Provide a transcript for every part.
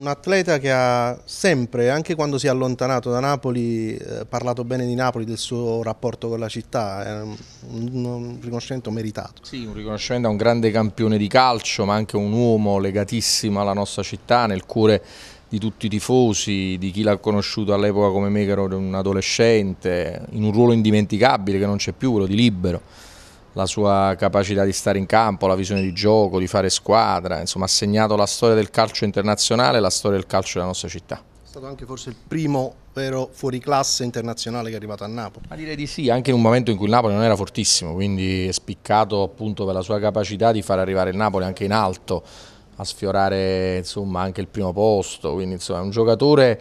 Un atleta che ha sempre, anche quando si è allontanato da Napoli, eh, parlato bene di Napoli, del suo rapporto con la città, è un, un, riconoscimento meritato. Sì, un riconoscimento a un grande campione di calcio, ma anche un uomo legatissimo alla nostra città, nel cuore di tutti i tifosi, di chi l'ha conosciuto all'epoca come me che ero un adolescente, in un ruolo indimenticabile che non c'è più, quello di libero la sua capacità di stare in campo, la visione di gioco, di fare squadra, insomma ha segnato la storia del calcio internazionale e la storia del calcio della nostra città. È stato anche forse il primo vero fuoriclasse internazionale che è arrivato a Napoli. Ma direi di sì, anche in un momento in cui il Napoli non era fortissimo, quindi è spiccato appunto per la sua capacità di far arrivare il Napoli anche in alto, a sfiorare insomma anche il primo posto, quindi insomma è un giocatore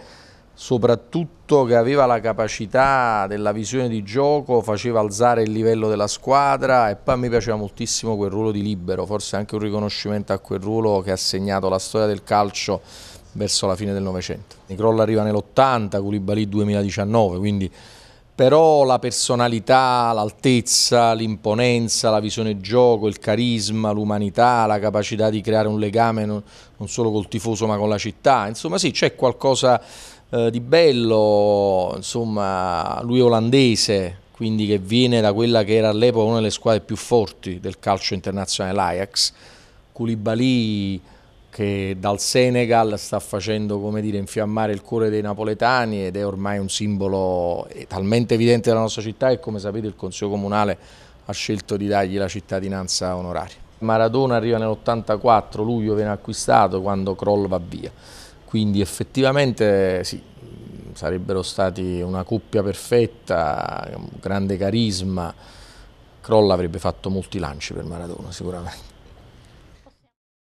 soprattutto che aveva la capacità della visione di gioco, faceva alzare il livello della squadra e poi mi piaceva moltissimo quel ruolo di libero, forse anche un riconoscimento a quel ruolo che ha segnato la storia del calcio verso la fine del Novecento. Nicrolla arriva nell'80, Culibali 2019, quindi però la personalità, l'altezza, l'imponenza, la visione gioco, il carisma, l'umanità, la capacità di creare un legame non, solo col tifoso ma con la città, insomma sì c'è qualcosa eh, di bello, insomma, lui olandese, quindi che viene da quella che era all'epoca una delle squadre più forti del calcio internazionale, l'Ajax, Koulibaly che dal Senegal sta facendo come dire, infiammare il cuore dei napoletani ed è ormai un simbolo eh, talmente evidente della nostra città che come sapete il Consiglio Comunale ha scelto di dargli la cittadinanza onoraria. Maradona arriva nell'84, luglio viene acquistato quando Kroll va via. Quindi effettivamente sì, sarebbero stati una coppia perfetta, grande carisma, Crolla avrebbe fatto molti lanci per Maradona sicuramente.